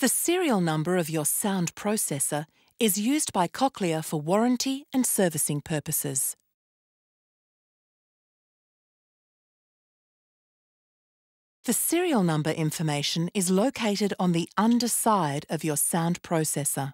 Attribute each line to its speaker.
Speaker 1: The serial number of your sound processor is used by Cochlear
Speaker 2: for warranty and servicing purposes. The serial number information is located on the underside of your sound processor.